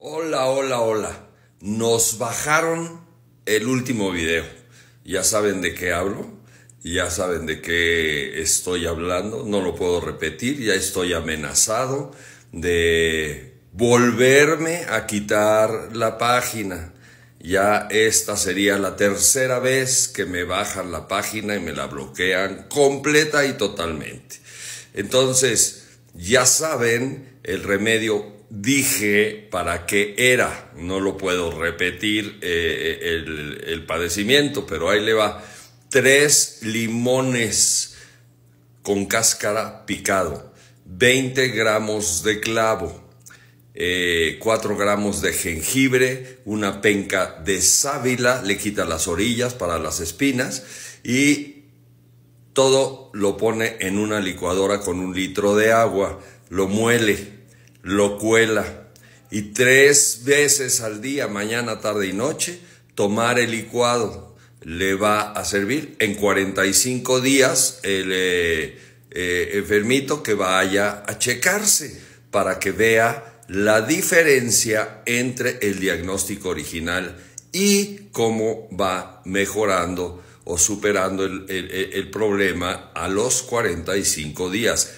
Hola, hola, hola. Nos bajaron el último video. Ya saben de qué hablo, ya saben de qué estoy hablando, no lo puedo repetir, ya estoy amenazado de volverme a quitar la página. Ya esta sería la tercera vez que me bajan la página y me la bloquean completa y totalmente. Entonces, ya saben el remedio dije para qué era, no lo puedo repetir eh, eh, el, padecimiento, pero ahí le va. Tres limones con cáscara picado, 20 gramos de clavo, 4 eh, gramos de jengibre, una penca de sábila, le quita las orillas para las espinas y todo lo pone en una licuadora con un litro de agua, lo muele lo cuela y tres veces al día, mañana, tarde y noche, tomar el licuado le va a servir en 45 días el eh, eh, enfermito que vaya a checarse para que vea la diferencia entre el diagnóstico original y cómo va mejorando o superando el, el problema a los 45 días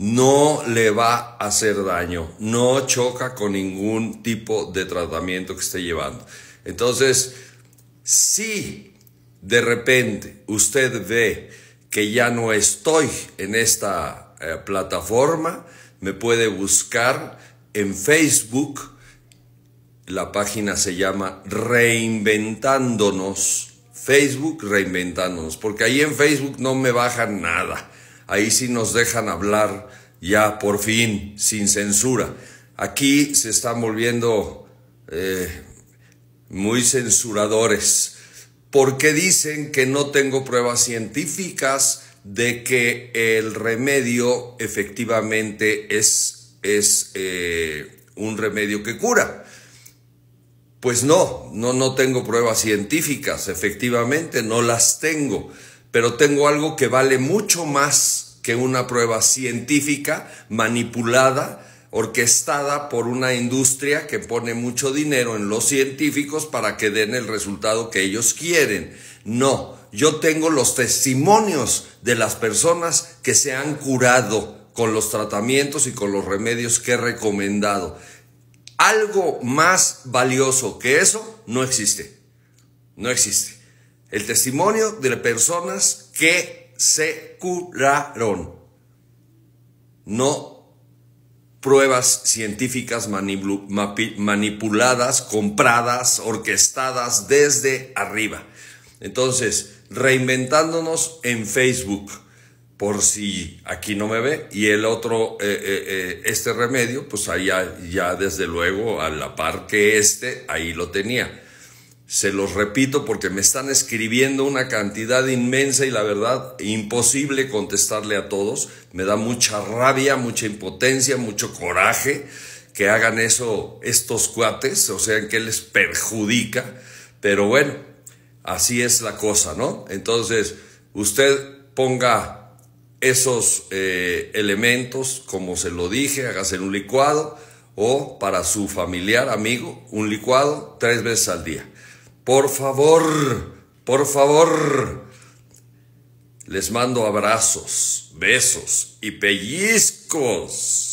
no le va a hacer daño, no choca con ningún tipo de tratamiento que esté llevando. Entonces, si de repente usted ve que ya no estoy en esta eh, plataforma, me puede buscar en Facebook. La página se llama Reinventándonos. Facebook Reinventándonos, porque ahí en Facebook no me bajan nada. Ahí sí nos dejan hablar ya por fin, sin censura. Aquí se están volviendo eh, muy censuradores porque dicen que no tengo pruebas científicas de que el remedio efectivamente es, es eh, un remedio que cura. Pues no, no, no tengo pruebas científicas, efectivamente no las tengo pero tengo algo que vale mucho más que una prueba científica manipulada, orquestada por una industria que pone mucho dinero en los científicos para que den el resultado que ellos quieren. No, yo tengo los testimonios de las personas que se han curado con los tratamientos y con los remedios que he recomendado. Algo más valioso que eso no existe. No existe. El testimonio de personas que se curaron. No pruebas científicas manipuladas, compradas, orquestadas desde arriba. Entonces, reinventándonos en Facebook, por si aquí no me ve, y el otro, eh, eh, eh, este remedio, pues allá ya desde luego a la par que este, ahí lo tenía. Se los repito porque me están escribiendo una cantidad inmensa y la verdad imposible contestarle a todos. Me da mucha rabia, mucha impotencia, mucho coraje que hagan eso estos cuates, o sea, que les perjudica. Pero bueno, así es la cosa, ¿no? Entonces, usted ponga esos eh, elementos, como se lo dije, hágase un licuado o para su familiar, amigo, un licuado tres veces al día. Por favor, por favor. Les mando abrazos, besos y pellizcos.